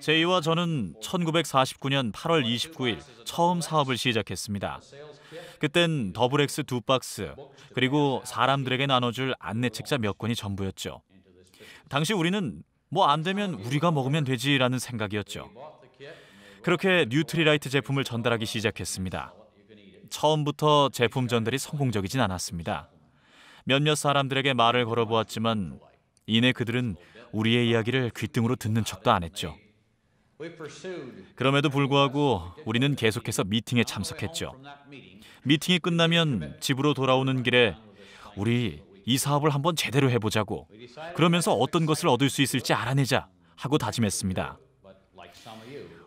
제이와 저는 1949년 8월 29일 처음 사업을 시작했습니다. 그땐 더블엑스 두 박스, 그리고 사람들에게 나눠줄 안내책자 몇 권이 전부였죠. 당시 우리는 뭐 안 되면 우리가 먹으면 되지라는 생각이었죠. 그렇게 뉴트리라이트 제품을 전달하기 시작했습니다. 처음부터 제품 전달이 성공적이진 않았습니다. 몇몇 사람들에게 말을 걸어보았지만 이내 그들은 우리의 이야기를 귀등으로 듣는 척도 안 했죠. 그럼에도 불구하고 우리는 계속해서 미팅에 참석했죠. 미팅이 끝나면 집으로 돌아오는 길에 우리 이 사업을 한번 제대로 해보자고 그러면서 어떤 것을 얻을 수 있을지 알아내자 하고 다짐했습니다.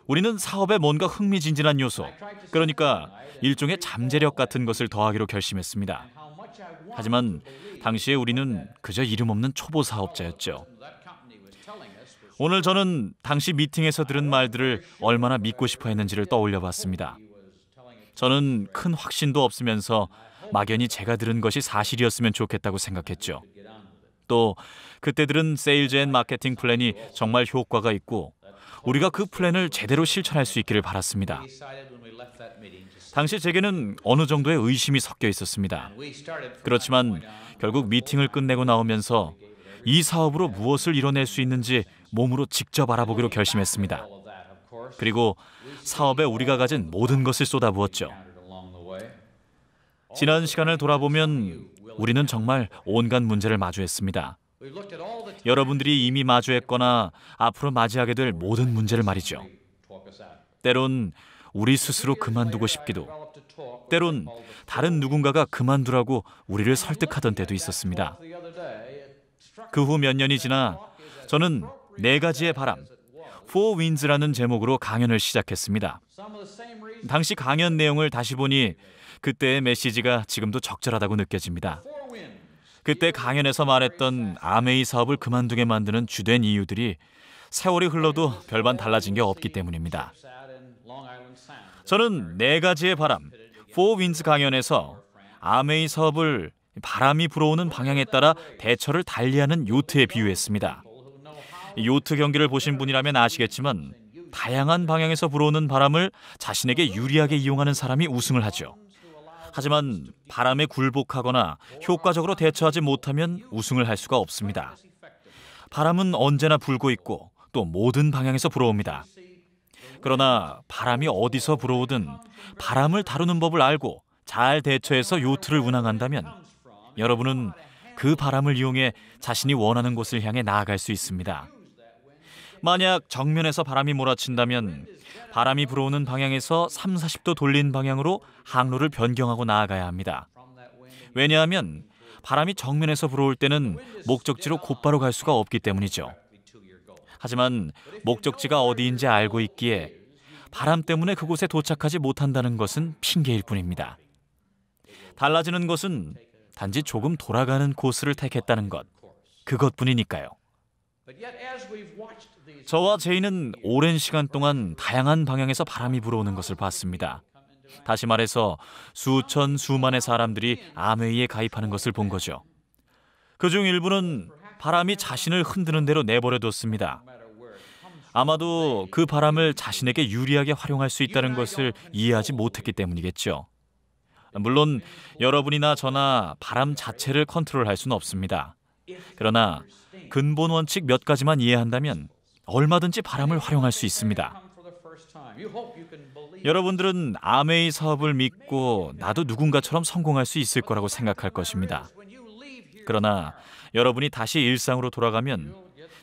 우리는 사업에 뭔가 흥미진진한 요소, 그러니까 일종의 잠재력 같은 것을 더하기로 결심했습니다. 하지만 당시에 우리는 그저 이름 없는 초보 사업자였죠. 오늘 저는 당시 미팅에서 들은 말들을 얼마나 믿고 싶어 했는지를 떠올려 봤습니다. 저는 큰 확신도 없으면서 막연히 제가 들은 것이 사실이었으면 좋겠다고 생각했죠. 또 그때 들은 세일즈 앤 마케팅 플랜이 정말 효과가 있고 우리가 그 플랜을 제대로 실천할 수 있기를 바랐습니다. 당시 제게는 어느 정도의 의심이 섞여 있었습니다. 그렇지만 결국 미팅을 끝내고 나오면서 이 사업으로 무엇을 이뤄낼 수 있는지 몸으로 직접 알아보기로 결심했습니다. 그리고 사업에 우리가 가진 모든 것을 쏟아부었죠. 지난 시간을 돌아보면 우리는 정말 온갖 문제를 마주했습니다. 여러분들이 이미 마주했거나 앞으로 맞이하게 될 모든 문제를 말이죠. 때론 우리 스스로 그만두고 싶기도, 때론 다른 누군가가 그만두라고 우리를 설득하던 때도 있었습니다. 그 후 몇 년이 지나 저는 네 가지의 바람, Four Winds라는 제목으로 강연을 시작했습니다. 당시 강연 내용을 다시 보니 그때의 메시지가 지금도 적절하다고 느껴집니다. 그때 강연에서 말했던 아메이 사업을 그만두게 만드는 주된 이유들이 세월이 흘러도 별반 달라진 게 없기 때문입니다. 저는 네 가지의 바람, Four Winds 강연에서 아메이 사업을 바람이 불어오는 방향에 따라 대처를 달리하는 요트에 비유했습니다. 요트 경기를 보신 분이라면 아시겠지만 다양한 방향에서 불어오는 바람을 자신에게 유리하게 이용하는 사람이 우승을 하죠. 하지만 바람에 굴복하거나 효과적으로 대처하지 못하면 우승을 할 수가 없습니다. 바람은 언제나 불고 있고 또 모든 방향에서 불어옵니다. 그러나 바람이 어디서 불어오든 바람을 다루는 법을 알고 잘 대처해서 요트를 운항한다면 여러분은 그 바람을 이용해 자신이 원하는 곳을 향해 나아갈 수 있습니다. 만약 정면에서 바람이 몰아친다면 바람이 불어오는 방향에서 3, 40도 돌린 방향으로 항로를 변경하고 나아가야 합니다. 왜냐하면 바람이 정면에서 불어올 때는 목적지로 곧바로 갈 수가 없기 때문이죠. 하지만 목적지가 어디인지 알고 있기에 바람 때문에 그곳에 도착하지 못한다는 것은 핑계일 뿐입니다. 달라지는 것은 단지 조금 돌아가는 코스를 택했다는 것, 그것뿐이니까요. 저와 제이는 오랜 시간 동안 다양한 방향에서 바람이 불어오는 것을 봤습니다. 다시 말해서 수천 수만의 사람들이 아메이에 가입하는 것을 본 거죠. 그 중 일부는 바람이 자신을 흔드는 대로 내버려뒀습니다. 아마도 그 바람을 자신에게 유리하게 활용할 수 있다는 것을 이해하지 못했기 때문이겠죠. 물론 여러분이나 저나 바람 자체를 컨트롤할 수는 없습니다. 그러나 근본 원칙 몇 가지만 이해한다면 얼마든지 바람을 활용할 수 있습니다. 여러분들은 아메이 사업을 믿고 나도 누군가처럼 성공할 수 있을 거라고 생각할 것입니다. 그러나 여러분이 다시 일상으로 돌아가면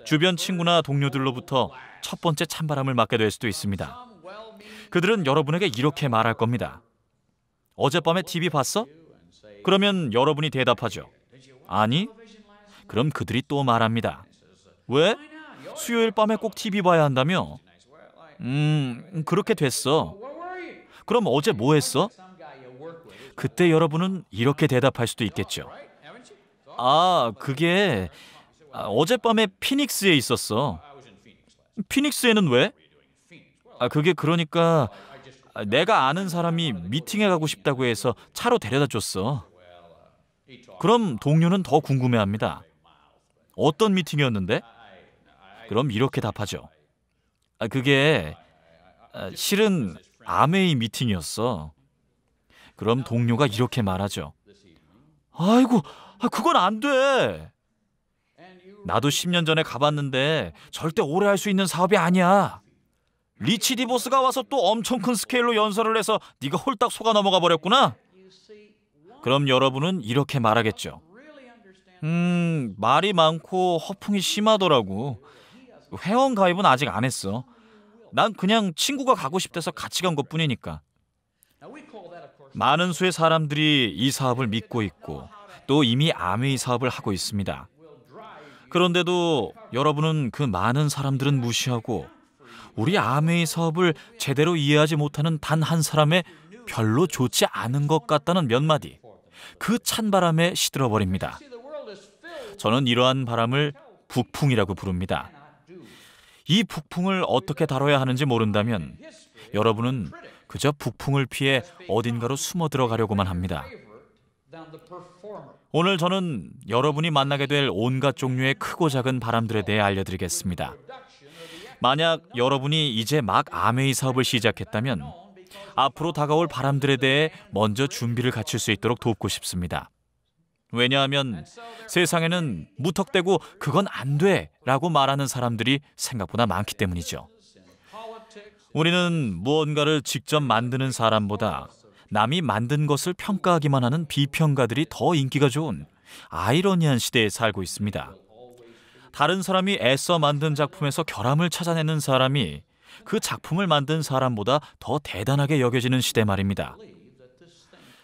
주변 친구나 동료들로부터 첫 번째 찬바람을 맞게 될 수도 있습니다. 그들은 여러분에게 이렇게 말할 겁니다. 어젯밤에 TV 봤어? 그러면 여러분이 대답하죠. 아니, 그럼 그들이 또 말합니다. 왜? 수요일 밤에 꼭 TV 봐야 한다며? 음, 그렇게 됐어. 그럼 어제 뭐 했어? 그때 여러분은 이렇게 대답할 수도 있겠죠. 아, 그게 아, 어젯밤에 피닉스에 있었어. 피닉스에는 왜? 아, 그게 그러니까 아, 내가 아는 사람이 미팅에 가고 싶다고 해서 차로 데려다 줬어. 그럼 동료는 더 궁금해합니다. 어떤 미팅이었는데? 그럼 이렇게 답하죠. 아, 그게 아, 실은 아메이 미팅이었어. 그럼 동료가 이렇게 말하죠. 아이고, 아, 그건 안 돼. 나도 10년 전에 가봤는데 절대 오래 할 수 있는 사업이 아니야. 리치 디보스가 와서 또 엄청 큰 스케일로 연설을 해서 네가 홀딱 속아 넘어가 버렸구나. 그럼 여러분은 이렇게 말하겠죠. 음, 말이 많고 허풍이 심하더라고. 회원 가입은 아직 안 했어. 난 그냥 친구가 가고 싶대서 같이 간 것뿐이니까. 많은 수의 사람들이 이 사업을 믿고 있고 또 이미 아메이 사업을 하고 있습니다. 그런데도 여러분은 그 많은 사람들은 무시하고 우리 아메이 사업을 제대로 이해하지 못하는 단 한 사람의 별로 좋지 않은 것 같다는 몇 마디 그 찬바람에 시들어버립니다. 저는 이러한 바람을 북풍이라고 부릅니다. 이 북풍을 어떻게 다뤄야 하는지 모른다면 여러분은 그저 북풍을 피해 어딘가로 숨어 들어가려고만 합니다. 오늘 저는 여러분이 만나게 될 온갖 종류의 크고 작은 바람들에 대해 알려드리겠습니다. 만약 여러분이 이제 막 아메이 사업을 시작했다면 앞으로 다가올 바람들에 대해 먼저 준비를 갖출 수 있도록 돕고 싶습니다. 왜냐하면 세상에는 무턱대고 그건 안 돼! 라고 말하는 사람들이 생각보다 많기 때문이죠. 우리는 무언가를 직접 만드는 사람보다 남이 만든 것을 평가하기만 하는 비평가들이 더 인기가 좋은 아이러니한 시대에 살고 있습니다. 다른 사람이 애써 만든 작품에서 결함을 찾아내는 사람이 그 작품을 만든 사람보다 더 대단하게 여겨지는 시대 말입니다.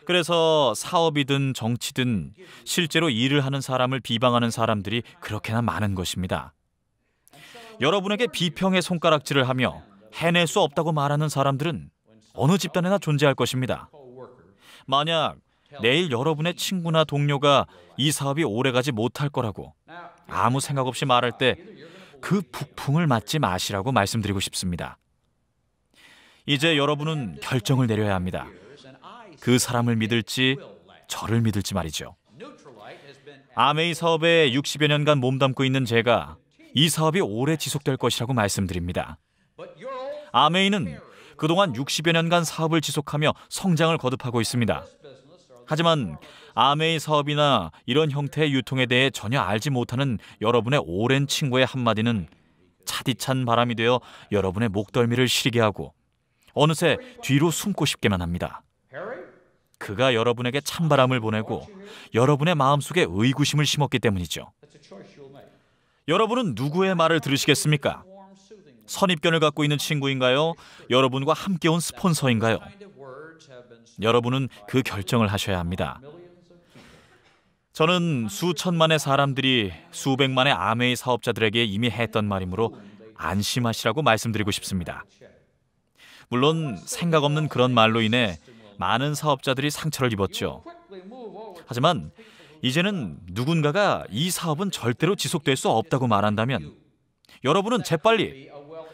그래서 사업이든 정치든 실제로 일을 하는 사람을 비방하는 사람들이 그렇게나 많은 것입니다. 여러분에게 비평의 손가락질을 하며 해낼 수 없다고 말하는 사람들은 어느 집단에나 존재할 것입니다. 만약 내일 여러분의 친구나 동료가 이 사업이 오래가지 못할 거라고 아무 생각 없이 말할 때 그 북풍을 맞지 마시라고 말씀드리고 싶습니다. 이제 여러분은 결정을 내려야 합니다. 그 사람을 믿을지 저를 믿을지 말이죠. 아메이 사업에 60여 년간 몸담고 있는 제가 이 사업이 오래 지속될 것이라고 말씀드립니다. 아메이는 그동안 60여 년간 사업을 지속하며 성장을 거듭하고 있습니다. 하지만 아메이 사업이나 이런 형태의 유통에 대해 전혀 알지 못하는 여러분의 오랜 친구의 한마디는 차디찬 바람이 되어 여러분의 목덜미를 시리게 하고 어느새 뒤로 숨고 싶게만 합니다. 그가 여러분에게 찬바람을 보내고 여러분의 마음속에 의구심을 심었기 때문이죠. 여러분은 누구의 말을 들으시겠습니까? 선입견을 갖고 있는 친구인가요? 여러분과 함께 온 스폰서인가요? 여러분은 그 결정을 하셔야 합니다. 저는 수천만의 사람들이 수백만의 아메이 사업자들에게 이미 했던 말이므로 안심하시라고 말씀드리고 싶습니다. 물론 생각 없는 그런 말로 인해 많은 사업자들이 상처를 입었죠. 하지만 이제는 누군가가 이 사업은 절대로 지속될 수 없다고 말한다면 여러분은 재빨리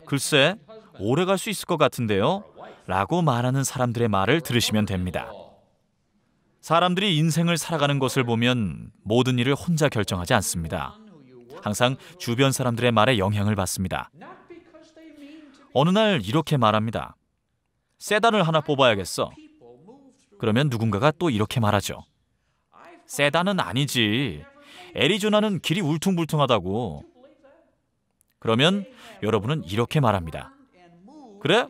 글쎄 오래 갈 수 있을 것 같은데요 라고 말하는 사람들의 말을 들으시면 됩니다. 사람들이 인생을 살아가는 것을 보면 모든 일을 혼자 결정하지 않습니다. 항상 주변 사람들의 말에 영향을 받습니다. 어느 날 이렇게 말합니다. 세단을 하나 뽑아야겠어. 그러면 누군가가 또 이렇게 말하죠. 세단은 아니지. 애리조나는 길이 울퉁불퉁하다고. 그러면 여러분은 이렇게 말합니다. 그래?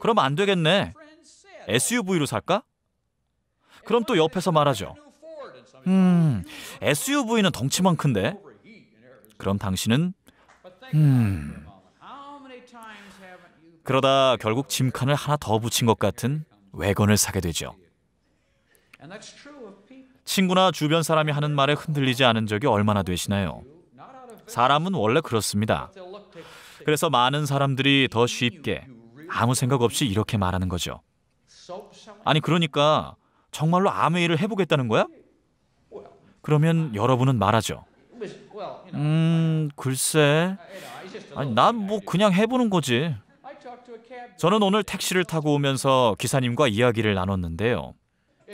그럼 안 되겠네. SUV로 살까? 그럼 또 옆에서 말하죠. 음, SUV는 덩치만 큰데. 그럼 당신은 음. 그러다 결국 짐칸을 하나 더 붙인 것 같은 외건을 사게 되죠. 친구나 주변 사람이 하는 말에 흔들리지 않은 적이 얼마나 되시나요? 사람은 원래 그렇습니다. 그래서 많은 사람들이 더 쉽게 아무 생각 없이 이렇게 말하는 거죠. 아니 그러니까 정말로 아무 일을 해보겠다는 거야? 그러면 여러분은 말하죠. 음 글쎄 아니 난뭐 그냥 해보는 거지 저는 오늘 택시를 타고 오면서 기사님과 이야기를 나눴는데요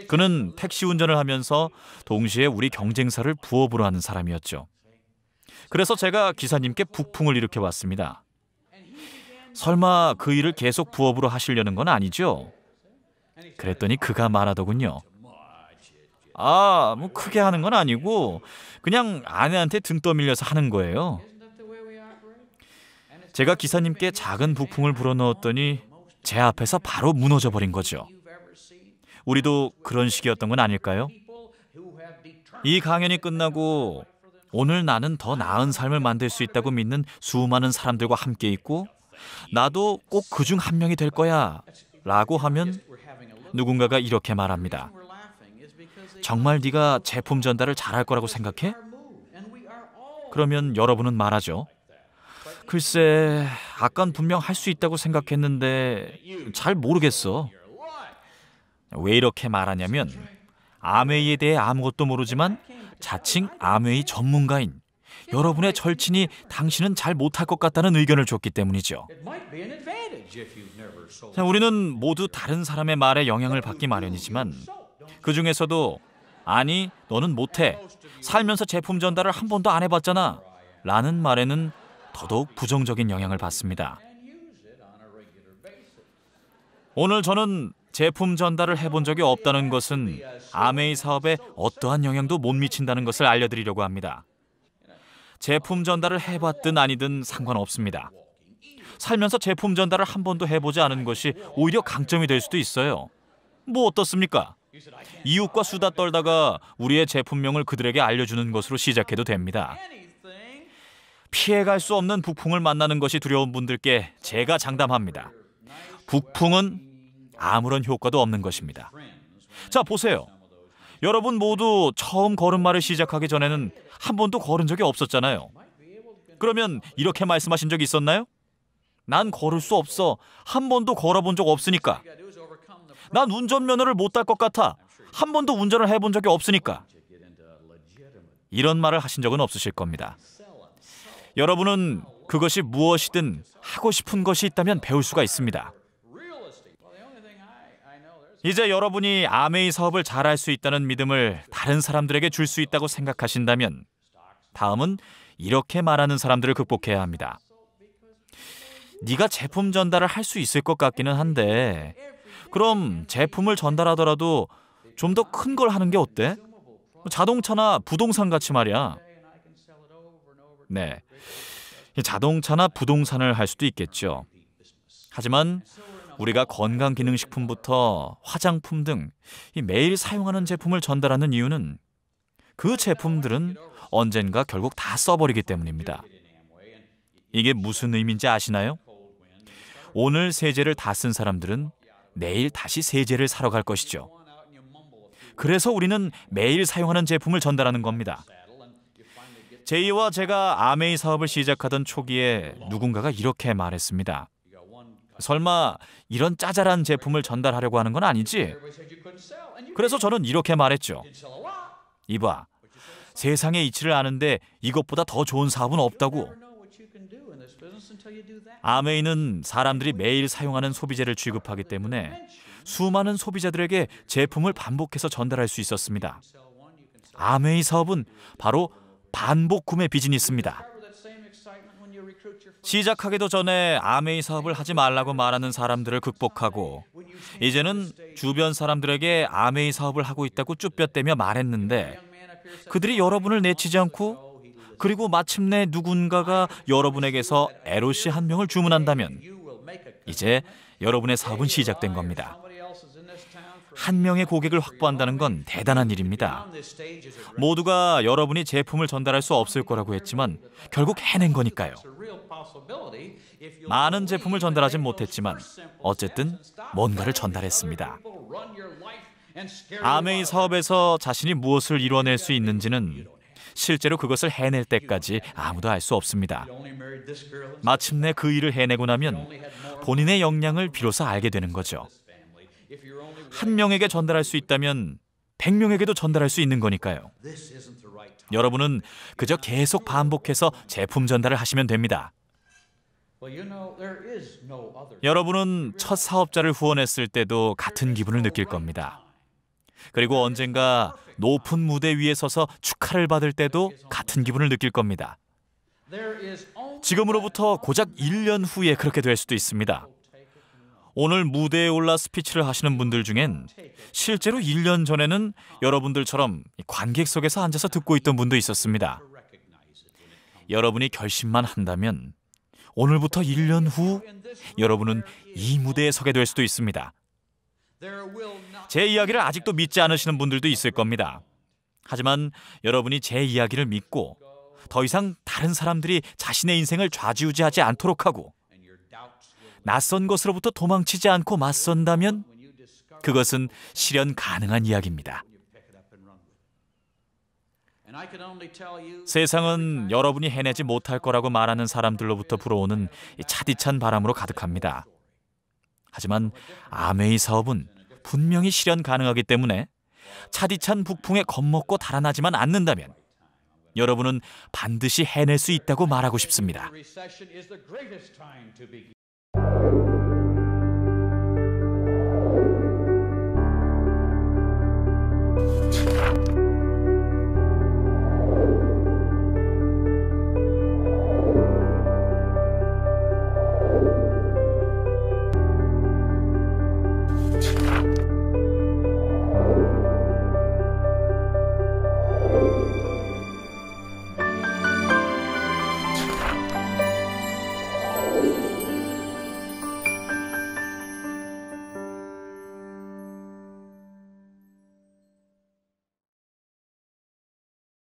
그는 택시 운전을 하면서 동시에 우리 경쟁사를 부업으로 하는 사람이었죠. 그래서 제가 기사님께 북풍을 일으켜 봤습니다. 설마 그 일을 계속 부업으로 하시려는 건 아니죠? 그랬더니 그가 말하더군요. 아, 뭐 크게 하는 건 아니고 그냥 아내한테 등 떠밀려서 하는 거예요. 제가 기사님께 작은 부풍을 불어넣었더니 제 앞에서 바로 무너져 버린 거죠. 우리도 그런 식이었던 건 아닐까요? 이 강연이 끝나고 오늘 나는 더 나은 삶을 만들 수 있다고 믿는 수많은 사람들과 함께 있고 나도 꼭 그 중 한 명이 될 거야 라고 하면 누군가가 이렇게 말합니다. 정말 네가 제품 전달을 잘할 거라고 생각해? 그러면 여러분은 말하죠. 글쎄, 아깐 분명 할 수 있다고 생각했는데 잘 모르겠어. 왜 이렇게 말하냐면 암웨이에 대해 아무것도 모르지만 자칭 암웨이 전문가인 여러분의 절친이 당신은 잘 못할 것 같다는 의견을 줬기 때문이죠. 자, 우리는 모두 다른 사람의 말에 영향을 받기 마련이지만 그 중에서도 아니 너는 못해 살면서 제품 전달을 한 번도 안 해봤잖아 라는 말에는 더더욱 부정적인 영향을 받습니다. 오늘 저는 제품 전달을 해본 적이 없다는 것은 아메이 사업에 어떠한 영향도 못 미친다는 것을 알려드리려고 합니다. 제품 전달을 해봤든 아니든 상관없습니다. 살면서 제품 전달을 한 번도 해보지 않은 것이 오히려 강점이 될 수도 있어요. 뭐 어떻습니까? 이웃과 수다 떨다가 우리의 제품명을 그들에게 알려주는 것으로 시작해도 됩니다. 피해갈 수 없는 북풍을 만나는 것이 두려운 분들께 제가 장담합니다. 북풍은 아무런 효과도 없는 것입니다. 자, 보세요. 여러분 모두 처음 걸음마를 시작하기 전에는 한 번도 걸은 적이 없었잖아요. 그러면 이렇게 말씀하신 적이 있었나요? 난 걸을 수 없어. 한 번도 걸어본 적 없으니까. 난 운전면허를 못 딸 것 같아. 한 번도 운전을 해본 적이 없으니까. 이런 말을 하신 적은 없으실 겁니다. 여러분은 그것이 무엇이든 하고 싶은 것이 있다면 배울 수가 있습니다. 이제 여러분이 아메이 사업을 잘할 수 있다는 믿음을 다른 사람들에게 줄 수 있다고 생각하신다면 다음은 이렇게 말하는 사람들을 극복해야 합니다. 네가 제품 전달을 할 수 있을 것 같기는 한데 그럼 제품을 전달하더라도 좀 더 큰 걸 하는 게 어때? 뭐 자동차나 부동산 같이 말이야. 네. 자동차나 부동산을 할 수도 있겠죠. 하지만 우리가 건강기능식품부터 화장품 등 매일 사용하는 제품을 전달하는 이유는 그 제품들은 언젠가 결국 다 써버리기 때문입니다. 이게 무슨 의미인지 아시나요? 오늘 세제를 다 쓴 사람들은 내일 다시 세제를 사러 갈 것이죠. 그래서 우리는 매일 사용하는 제품을 전달하는 겁니다. 제이와 제가 아메이 사업을 시작하던 초기에 누군가가 이렇게 말했습니다. 설마 이런 짜잘한 제품을 전달하려고 하는 건 아니지? 그래서 저는 이렇게 말했죠. 이봐, 세상의 이치를 아는데 이것보다 더 좋은 사업은 없다고. 아메이는 사람들이 매일 사용하는 소비재를 취급하기 때문에 수많은 소비자들에게 제품을 반복해서 전달할 수 있었습니다. 아메이 사업은 바로 반복 구매 비즈니스입니다. 시작하기도 전에 아메이 사업을 하지 말라고 말하는 사람들을 극복하고 이제는 주변 사람들에게 아메이 사업을 하고 있다고 쭈뼛대며 말했는데 그들이 여러분을 내치지 않고 그리고 마침내 누군가가 여러분에게서 에로시 한 명을 주문한다면 이제 여러분의 사업은 시작된 겁니다. 한 명의 고객을 확보한다는 건 대단한 일입니다. 모두가 여러분이 제품을 전달할 수 없을 거라고 했지만 결국 해낸 거니까요. 많은 제품을 전달하진 못했지만 어쨌든 뭔가를 전달했습니다. 아메이 사업에서 자신이 무엇을 이뤄낼 수 있는지는 실제로 그것을 해낼 때까지 아무도 알 수 없습니다. 마침내 그 일을 해내고 나면 본인의 역량을 비로소 알게 되는 거죠. 한 명에게 전달할 수 있다면 100명에게도 전달할 수 있는 거니까요. 여러분은 그저 계속 반복해서 제품 전달을 하시면 됩니다. 여러분은 첫 사업자를 후원했을 때도 같은 기분을 느낄 겁니다. 그리고 언젠가 높은 무대 위에 서서 축하를 받을 때도 같은 기분을 느낄 겁니다. 지금으로부터 고작 1년 후에 그렇게 될 수도 있습니다. 오늘 무대에 올라 스피치를 하시는 분들 중엔 실제로 1년 전에는 여러분들처럼 관객속에서 앉아서 듣고 있던 분도 있었습니다. 여러분이 결심만 한다면 오늘부터 1년 후 여러분은 이 무대에 서게 될 수도 있습니다. 제 이야기를 아직도 믿지 않으시는 분들도 있을 겁니다. 하지만 여러분이 제 이야기를 믿고 더 이상 다른 사람들이 자신의 인생을 좌지우지하지 않도록 하고 낯선 것으로부터 도망치지 않고 맞선다면 그것은 실현 가능한 이야기입니다. 세상은 여러분이 해내지 못할 거라고 말하는 사람들로부터 불어오는 차디찬 바람으로 가득합니다. 하지만 아메이 사업은 분명히 실현 가능하기 때문에 차디찬 북풍에 겁먹고 달아나지만 않는다면 여러분은 반드시 해낼 수 있다고 말하고 싶습니다.